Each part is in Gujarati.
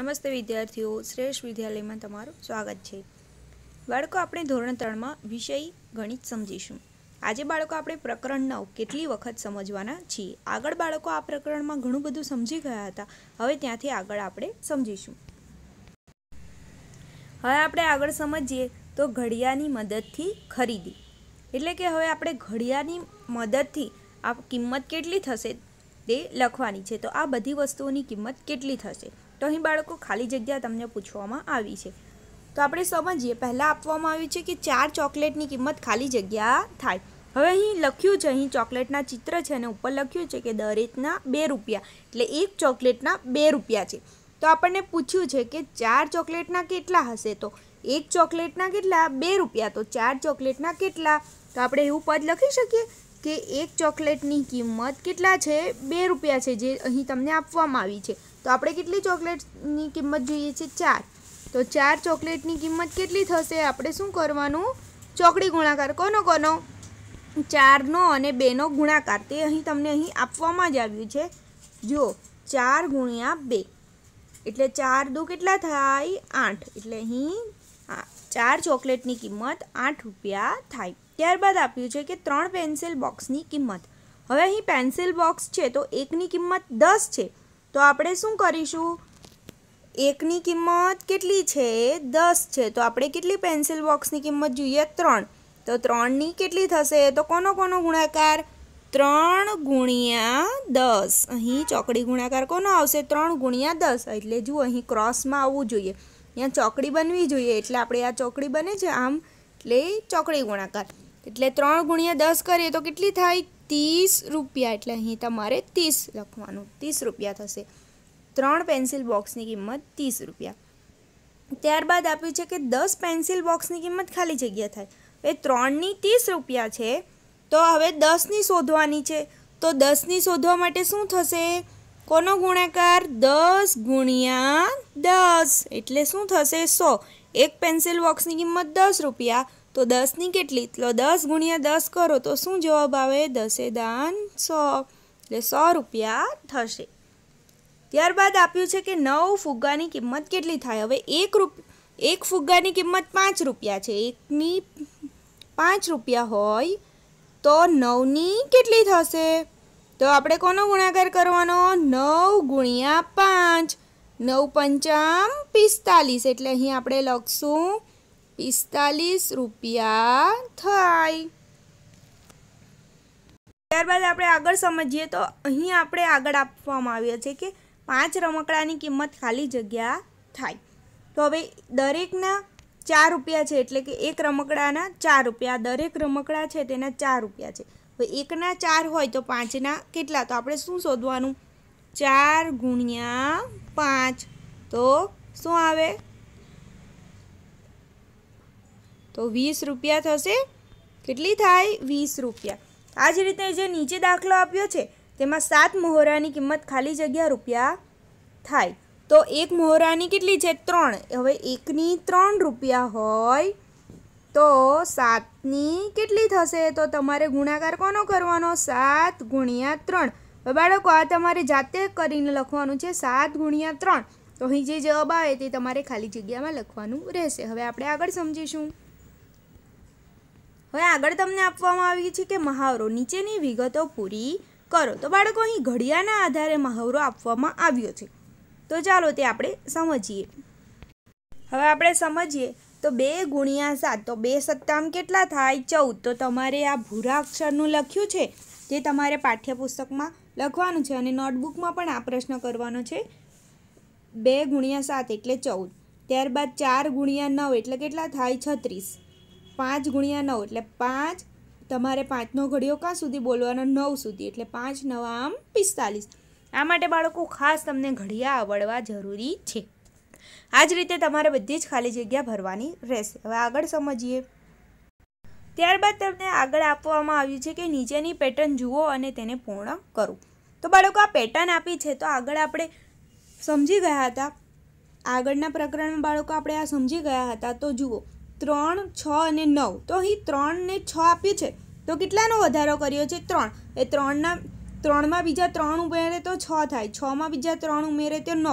નમસ્તે વિદ્યાર્થીઓ શ્રેષ્ઠ વિદ્યાલયમાં તમારું સ્વાગત છે બાળકો આપણે ધોરણ ત્રણમાં વિષય ગણિત સમજીશું આજે બાળકો આપણે પ્રકરણ નવ કેટલી વખત સમજવાના છીએ આગળ બાળકો આ પ્રકરણમાં ઘણું બધું સમજી ગયા હતા હવે ત્યાંથી આગળ આપણે સમજીશું હવે આપણે આગળ સમજીએ તો ઘડિયાળની મદદથી ખરીદી એટલે કે હવે આપણે ઘડિયાળની મદદથી આ કિંમત કેટલી થશે તે લખવાની છે તો આ બધી વસ્તુઓની કિંમત કેટલી થશે તો અહીં બાળકો ખાલી જગ્યા તમને પૂછવામાં આવી છે તો આપણે સમજીએ પહેલાં આપવામાં આવ્યું છે કે ચાર ચોકલેટની કિંમત ખાલી જગ્યા થાય હવે અહીં લખ્યું છે અહીં ચોકલેટના ચિત્ર છે અને ઉપર લખ્યું છે કે દરેકના બે રૂપિયા એટલે એક ચોકલેટના બે રૂપિયા છે તો આપણને પૂછ્યું છે કે ચાર ચોકલેટના કેટલા હશે તો એક ચોકલેટના કેટલા બે રૂપિયા તો ચાર ચોકલેટના કેટલા તો આપણે એવું પદ લખી શકીએ કે એક ચોકલેટની કિંમત કેટલા છે બે રૂપિયા છે જે અહીં તમને આપવામાં આવી છે તો આપણે કેટલી ચોકલેટની કિંમત જોઈએ છે ચાર તો ચાર ચોકલેટની કિંમત કેટલી થશે આપણે શું કરવાનું ચોકડી ગુણાકાર કોનો કોનો ચારનો અને બેનો ગુણાકાર તે અહીં તમને અહીં આપવામાં જ આવ્યું છે જો ચાર ગુણ્યા બે એટલે ચાર દો કેટલા થાય આઠ એટલે અહીં ચાર ચોકલેટની કિંમત આઠ રૂપિયા થાય ત્યારબાદ આપ્યું છે કે ત્રણ પેન્સિલ બોક્સની કિંમત હવે અહીં પેન્સિલ બોક્સ છે તો એકની કિંમત દસ છે તો આપણે શું કરીશું એકની કિંમત કેટલી છે દસ છે તો આપણે કેટલી પેન્સિલ બોક્સની કિંમત જોઈએ ત્રણ તો ત્રણની કેટલી થશે તો કોનો કોનો ગુણાકાર ત્રણ ગુણ્યા દસ અહીં ચોકડી ગુણાકાર કોનો આવશે ત્રણ ગુણ્યા દસ એટલે જુઓ અહીં ક્રોસમાં આવવું જોઈએ ત્યાં ચોકડી બનવી જોઈએ એટલે આપણે આ ચોકડી બને છે આમ એટલે ચોકડી ગુણાકાર એટલે ત્રણ ગુણ્યા દસ કરીએ તો કેટલી થાય ત્રીસ રૂપિયા એટલે અહીં તમારે ત્રીસ લખવાનું ત્રીસ રૂપિયા થશે ત્રણ પેન્સિલ બોક્સની કિંમત ત્રીસ રૂપિયા ત્યારબાદ આપ્યું છે કે દસ પેન્સિલ બોક્સની કિંમત ખાલી જગ્યા થાય એ ત્રણની ત્રીસ રૂપિયા છે તો હવે દસની શોધવાની છે તો દસની શોધવા માટે શું થશે કોનો ગુણાકાર દસ ગુણ્યા દસ એટલે શું થશે સો એક પેન્સિલ બોક્સની કિંમત દસ રૂપિયા તો દસની કેટલી તો દસ ગુણ્યા દસ કરો તો શું જવાબ આવે દસે દાન સો એટલે સો રૂપિયા થશે ત્યારબાદ આપ્યું છે કે નવ ફુગ્ગાની કિંમત કેટલી થાય હવે એક રૂપ એક ફુગ્ગાની કિંમત પાંચ રૂપિયા છે એકની પાંચ રૂપિયા હોય તો નવની કેટલી થશે તો આપણે કોનો ગુણાકાર કરવાનો નવ ગુણ્યા પાંચ નવ પંચામ પિસ્તાલીસ એટલે અહીં આપણે લખશું પિસ્તાલીસ રૂપિયા થાય ત્યારબાદ આપણે આગળ સમજીએ તો અહીં આપણે આગળ આપવામાં આવ્યો છે કે પાંચ રમકડાની કિંમત ખાલી જગ્યા થાય તો હવે દરેકના ચાર રૂપિયા છે એટલે કે એક રમકડાના ચાર રૂપિયા દરેક રમકડા છે તેના ચાર રૂપિયા છે હવે એકના ચાર હોય તો પાંચના કેટલા તો આપણે શું શોધવાનું ચાર ગુણ્યા પાંચ તો શું આવે તો વીસ રૂપિયા થશે કેટલી થાય વીસ રૂપિયા આ જ રીતે જે નીચે દાખલો આપ્યો છે તેમાં સાત મોહરાની કિંમત ખાલી જગ્યા રૂપિયા થાય તો એક મોહરાની કેટલી છે ત્રણ હવે એકની ત્રણ રૂપિયા હોય તો સાતની કેટલી થશે તો તમારે ગુણાકાર કોનો કરવાનો સાત ગુણ્યા ત્રણ બાળકો આ તમારે જાતે કરીને લખવાનું છે સાત ગુણ્યા ત્રણ તો અહીં જે જવાબ આવે તે તમારે ખાલી જગ્યામાં લખવાનું રહેશે હવે આપણે આગળ સમજીશું હવે આગળ તમને આપવામાં આવી છે કે મહાવરો નીચેની વિગતો પૂરી કરો તો બાળકો અહીં ઘડિયાળના આધારે મહાવરો આપવામાં આવ્યો છે તો ચાલો તે આપણે સમજીએ હવે આપણે સમજીએ તો બે ગુણ્યા સાત તો બે સત્તામ કેટલા થાય ચૌદ તો તમારે આ ભૂરા અક્ષરનું લખ્યું છે જે તમારે પાઠ્યપુસ્તકમાં લખવાનું છે અને નોટબુકમાં પણ આ પ્રશ્ન કરવાનો છે બે ગુણ્યા સાત એટલે ચૌદ ત્યારબાદ ચાર ગુણ્યા નવ એટલે કેટલા થાય છત્રીસ પાંચ ગુણ્યા નવ એટલે પાંચ તમારે પાંચનો ઘડિયો ક્યાં સુધી બોલવાનો નવ સુધી એટલે પાંચ નવા આમ પિસ્તાલીસ આ માટે બાળકો ખાસ તમને ઘડિયા આવડવા જરૂરી છે આ જ રીતે તમારે બધી જ ખાલી જગ્યા ભરવાની રહેશે હવે આગળ સમજીએ ત્યારબાદ તમને આગળ આપવામાં આવ્યું છે કે નીચેની પેટર્ન જુઓ અને તેને પૂર્ણ કરો તો બાળકો આ પેટર્ન આપી છે તો આગળ આપણે સમજી ગયા હતા આગળના પ્રકરણમાં બાળકો આપણે આ સમજી ગયા હતા તો જુઓ ત્રણ છ અને નવ તો અહીં ત્રણને છ આપ્યું છે તો કેટલાનો વધારો કર્યો છે ત્રણ એ ત્રણના ત્રણમાં બીજા ત્રણ ઉમેરે તો છ થાય છમાં બીજા ત્રણ ઉમેરે તો નવ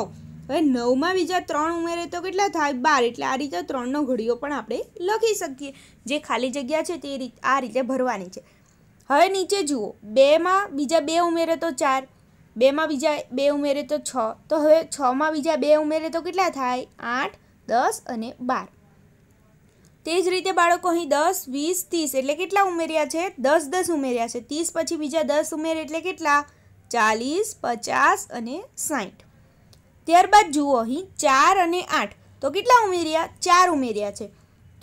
હવે નવમાં બીજા ત્રણ ઉમેરે તો કેટલા થાય બાર એટલે આ રીતે ત્રણનો ઘડીઓ પણ આપણે લખી શકીએ જે ખાલી જગ્યા છે તે રીત આ રીતે ભરવાની છે હવે નીચે જુઓ બેમાં બીજા બે ઉમેરે તો ચાર બેમાં બીજા બે ઉમેરે તો છ તો હવે છમાં બીજા બે ઉમેરે તો કેટલા થાય આઠ દસ અને બાર તે જ રીતે બાળકો અહીં દસ વીસ ત્રીસ એટલે કેટલા ઉમેર્યા છે દસ દસ ઉમેર્યા છે ત્રીસ પછી બીજા દસ ઉમેરે એટલે કેટલા ચાલીસ પચાસ અને સાઠ ત્યારબાદ જુઓ અહીં ચાર અને આઠ તો કેટલા ઉમેર્યા ચાર ઉમેર્યા છે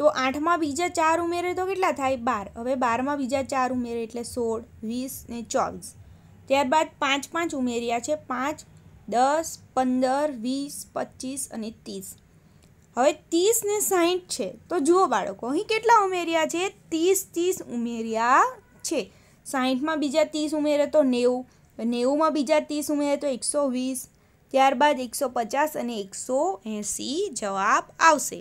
તો આઠમાં બીજા ચાર ઉમેરે તો કેટલા થાય બાર હવે બારમાં બીજા ચાર ઉમેરે એટલે સોળ વીસ ને ચોવીસ ત્યારબાદ પાંચ પાંચ ઉમેર્યા છે પાંચ દસ પંદર વીસ પચીસ અને ત્રીસ હવે ત્રીસ ને સાહીઠ છે તો જુઓ બાળકો અહીં કેટલા ઉમેર્યા છે ત્રીસ ત્રીસ ઉમેર્યા છે સાહીઠમાં બીજા ત્રીસ ઉમેરે તો નેવું નેવુંમાં બીજા ત્રીસ ઉમેરે તો એકસો વીસ ત્યારબાદ એકસો પચાસ અને એકસો એંસી જવાબ આવશે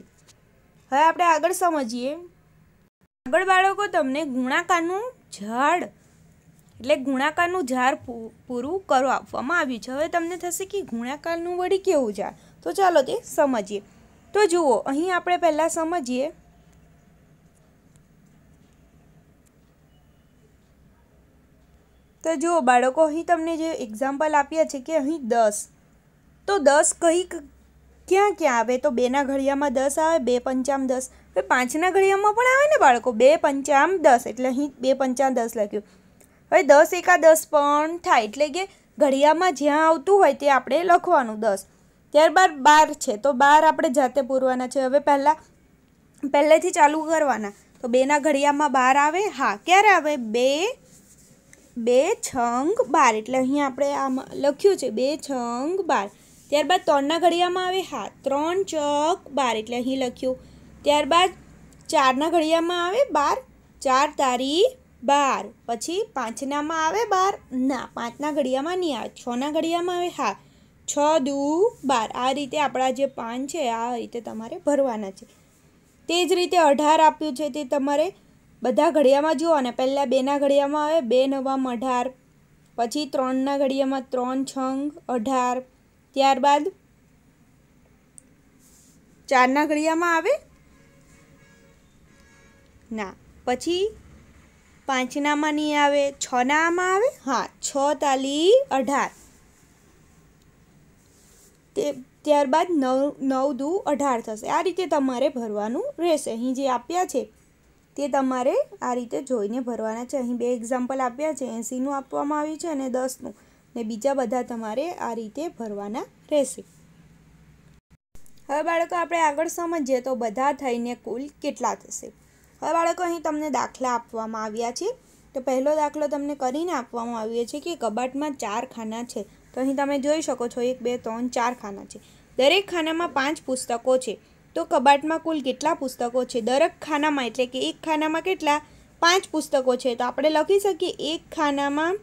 હવે આપણે આગળ સમજીએ આગળ બાળકો તમને ગુણાકારનું ઝાડ એટલે ગુણાકારનું ઝાડ પૂરું કરો આપવામાં આવ્યું છે હવે તમને થશે કે ગુણાકારનું વળી કેવું ઝાડ તો ચાલો તે સમજીએ તો જુઓ અહીં આપણે પહેલાં સમજીએ તો જુઓ બાળકો અહીં તમને જે એક્ઝામ્પલ આપ્યા છે કે અહીં દસ તો દસ કંઈક ક્યાં ક્યાં આવે તો બેના ઘડિયામાં દસ આવે બે પંચામ દસ હવે પાંચના ઘડિયામાં પણ આવે ને બાળકો બે પંચામ દસ એટલે અહીં બે પંચામ દસ લખ્યું હવે દસ એકા દસ પણ થાય એટલે કે ઘડિયામાં જ્યાં આવતું હોય તે આપણે લખવાનું દસ ત્યારબાદ બાર છે તો બાર આપણે જાતે પૂરવાના છે હવે પહેલાં પહેલેથી ચાલુ કરવાના તો બેના ઘડિયામાં બાર આવે હા ક્યારે આવે બે બે છંગ બાર એટલે અહીં આપણે આમ લખ્યું છે બે છંગ બાર ત્યારબાદ ત્રણના ઘડિયામાં આવે હા ત્રણ ચક બાર એટલે અહીં લખ્યું ત્યારબાદ ચારના ઘડિયામાં આવે બાર ચાર તારી બાર પછી પાંચનામાં આવે બાર ના પાંચના ઘડિયામાં નહીં આવે છના ઘડિયામાં આવે હા છ દુ બાર આ રીતે આપણા જે પાન છે આ રીતે તમારે ભરવાના છે તે જ રીતે અઢાર આપ્યું છે તે તમારે બધા ઘડિયામાં જુઓ અને પહેલાં બેના ઘડિયામાં આવે બે નવામાં અઢાર પછી ત્રણના ઘડિયામાં ત્રણ છંગ અઢાર ત્યારબાદ ચારના ઘડિયામાં આવે ના પછી પાંચનામાં નહીં આવે છનામાં આવે હા છ તાલી અઢાર તે ત્યારબાદ નવ નવ દુ અઢાર થશે આ રીતે તમારે ભરવાનું રહેશે અહીં જે આપ્યા છે તે તમારે આ રીતે જોઈને ભરવાના છે અહીં બે એક્ઝામ્પલ આપ્યા છે એંસીનું આપવામાં આવ્યું છે અને દસનું ને બીજા બધા તમારે આ રીતે ભરવાના રહેશે હવે બાળકો આપણે આગળ સમજીએ તો બધા થઈને કુલ કેટલા થશે હવે બાળકો અહીં તમને દાખલા આપવામાં આવ્યા છે તો પહેલો દાખલો તમને કરીને આપવામાં આવ્યો છે કે કબાટમાં ચાર ખાના છે તો અહીં તમે જોઈ શકો છો એક બે ત્રણ ચાર ખાના છે દરેક ખાનામાં પાંચ પુસ્તકો છે તો કબાટમાં કુલ કેટલા પુસ્તકો છે દરેક ખાનામાં એટલે કે એક ખાનામાં કેટલા પાંચ પુસ્તકો છે તો આપણે લખી શકીએ એક ખાનામાં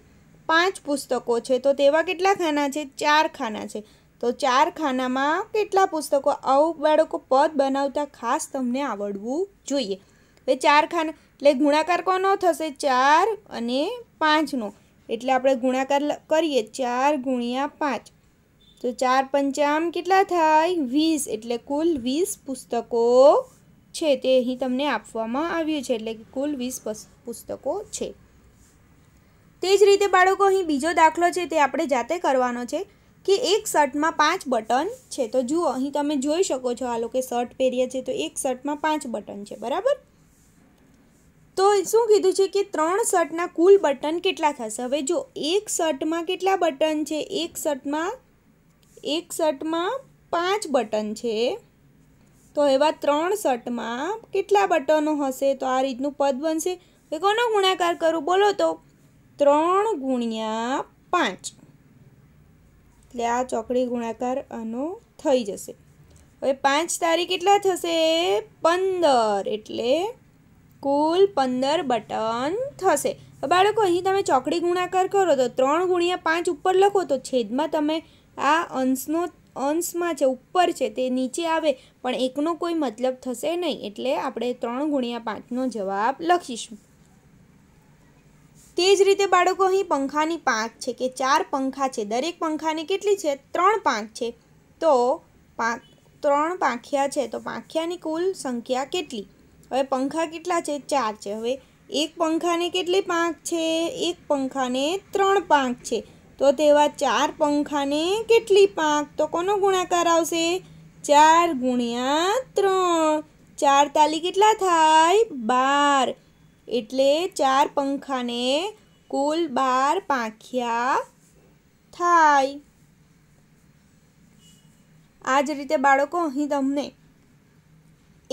પાંચ પુસ્તકો છે તો તેવા કેટલા ખાના છે ચાર ખાના છે તો ચાર ખાનામાં કેટલા પુસ્તકો આવું બાળકો પદ બનાવતા ખાસ તમને આવડવું જોઈએ હવે ચાર ખાના એટલે ગુણાકાર કોનો થશે ચાર અને પાંચનો એટલે આપણે ગુણાકાર કરીએ ચાર ગુણ્યા પાંચ તો ચાર પંચામ કેટલા થાય વીસ એટલે કુલ વીસ પુસ્તકો છે તે અહીં તમને આપવામાં આવ્યું છે એટલે કે કુલ વીસ પુસ્તકો છે તે જ રીતે બાળકો અહીં બીજો દાખલો છે તે આપણે જાતે કરવાનો છે કે એક શર્ટમાં પાંચ બટન છે તો જુઓ અહીં તમે જોઈ શકો છો આ લોકો શર્ટ પહેરીએ છીએ તો એક શર્ટમાં પાંચ બટન છે બરાબર તો શું કીધું છે કે ત્રણ શર્ટના કુલ બટન કેટલા થશે હવે જો એક શર્ટમાં કેટલા બટન છે એક શર્ટમાં એક શર્ટમાં પાંચ બટન છે તો એવા ત્રણ શર્ટમાં કેટલા બટનો હશે તો આ રીતનું પદ બનશે એ કોનો ગુણાકાર કરું બોલો તો ત્રણ ગુણ્યા પાંચ એટલે આ ચોકડી ગુણાકાર આનો થઈ જશે હવે પાંચ તારીખ કેટલા થશે પંદર એટલે કુલ પંદર બટન થશે બાળકો અહીં તમે ચોકડી ગુણાકાર કરો તો ત્રણ ગુણ્યા પાંચ ઉપર લખો તો છેદમાં તમે આ અંશનો અંશમાં છે ઉપર છે તે નીચે આવે પણ એકનો કોઈ મતલબ થશે નહીં એટલે આપણે ત્રણ ગુણ્યા પાંચનો જવાબ લખીશું તે જ રીતે બાળકો અહીં પંખાની પાંખ છે કે ચાર પંખા છે દરેક પંખાની કેટલી છે ત્રણ પાંખ છે તો પાંખ ત્રણ પાંખિયા છે તો પાંખિયાની કુલ સંખ્યા કેટલી હવે પંખા કેટલા છે ચાર છે હવે એક પંખાને કેટલી પાંખ છે એક પંખાને ત્રણ પાંખ છે તો તેવા ચાર પંખાને કેટલી પાંખ તો કોનો ગુણાકાર આવશે ચાર ગુણ્યા ત્રણ ચાર તાલી કેટલા થાય બાર એટલે ચાર પંખાને કુલ બાર પાંખિયા થાય આ જ રીતે બાળકો અહીં તમને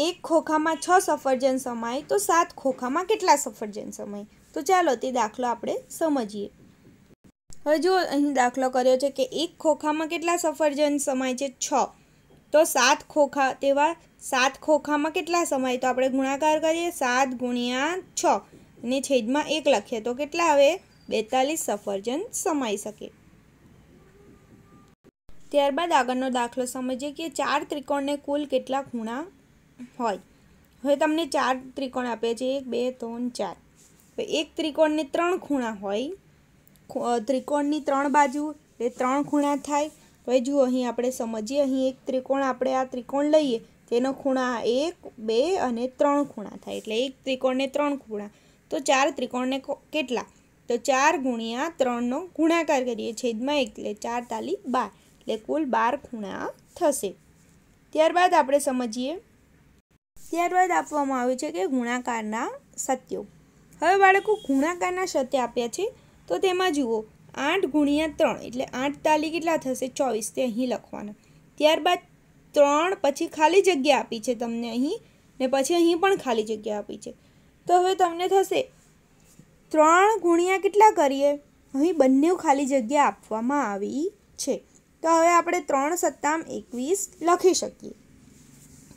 એક ખોખામાં છ સફરજન સમાય તો સાત ખોખામાં કેટલા સફરજન સમાય તો ચાલો તે દાખલો આપણે સમજીએ હવે જો અહીં દાખલો કર્યો છે કે એક ખોખામાં કેટલા સફરજન સમાય છે છ તો સાત ખોખા તેવા સાત ખોખામાં કેટલા સમાય તો આપણે ગુણાકાર કરીએ સાત ગુણ્યા છ અને છેદમાં એક લખીએ તો કેટલા આવે બેતાલીસ સફરજન સમાઈ શકે ત્યારબાદ આગળનો દાખલો સમજીએ કે ચાર ત્રિકોણને કુલ કેટલા ખૂણા હોય હવે તમને ચાર ત્રિકોણ આપે છે એક બે ત્રણ ચાર એક ત્રિકોણને ત્રણ ખૂણા હોય ત્રિકોણની ત્રણ બાજુ એટલે ત્રણ ખૂણા થાય હવે જો અહીં આપણે સમજીએ અહીં એક ત્રિકોણ આપણે આ ત્રિકોણ લઈએ તેનો ખૂણા એક બે અને ત્રણ ખૂણા થાય એટલે એક ત્રિકોણને ત્રણ ખૂણા તો ચાર ત્રિકોણને કેટલા તો ચાર ગુણ્યા ત્રણનો ગુણાકાર કરીએ છેદમાં એટલે ચાર તાલી બાર એટલે કુલ બાર ખૂણા થશે ત્યારબાદ આપણે સમજીએ ત્યારબાદ આપવામાં આવ્યું છે કે ગુણાકારના સત્યો હવે બાળકો ગુણાકારના સત્ય આપ્યા છે તો તેમાં જુઓ આઠ ગુણ્યા ત્રણ એટલે આઠ તાલી કેટલા થશે ચોવીસ તે અહીં લખવાના ત્યારબાદ ત્રણ પછી ખાલી જગ્યા આપી છે તમને અહીં ને પછી અહીં પણ ખાલી જગ્યા આપી છે તો હવે તમને થશે ત્રણ ગુણ્યા કેટલા કરીએ અહીં બંને ખાલી જગ્યા આપવામાં આવી છે તો હવે આપણે ત્રણ સત્તામ એકવીસ લખી શકીએ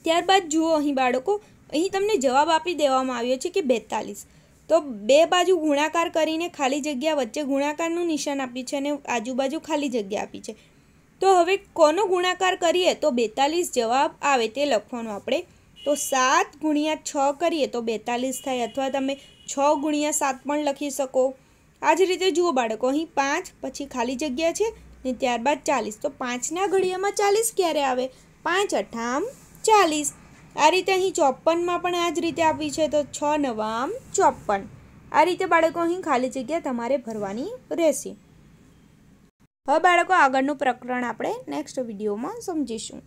ત્યારબાદ જુઓ અહીં બાળકો અહીં તમને જવાબ આપી દેવામાં આવ્યો છે કે બેતાલીસ તો બે બાજુ ગુણાકાર કરીને ખાલી જગ્યા વચ્ચે ગુણાકારનું નિશાન આપ્યું છે અને આજુબાજુ ખાલી જગ્યા આપી છે તો હવે કોનો ગુણાકાર કરીએ તો બેતાલીસ જવાબ આવે તે લખવાનો આપણે તો સાત ગુણ્યા છ કરીએ તો બેતાલીસ થાય અથવા તમે છ ગુણ્યા સાત પણ લખી શકો આ જ રીતે જુઓ બાળકો અહીં પાંચ પછી ખાલી જગ્યા છે ને ત્યારબાદ ચાલીસ તો પાંચના ઘડિયામાં ચાલીસ ક્યારે આવે પાંચ અઠામ ચાલીસ આ રીતે અહીં ચોપનમાં પણ આ જ રીતે આપી છે તો છ નવા આમ ચોપન આ રીતે બાળકો અહીં ખાલી જગ્યા તમારે ભરવાની રહેશે હવે બાળકો આગળનું પ્રકરણ આપણે નેક્સ્ટ વિડીયોમાં સમજીશું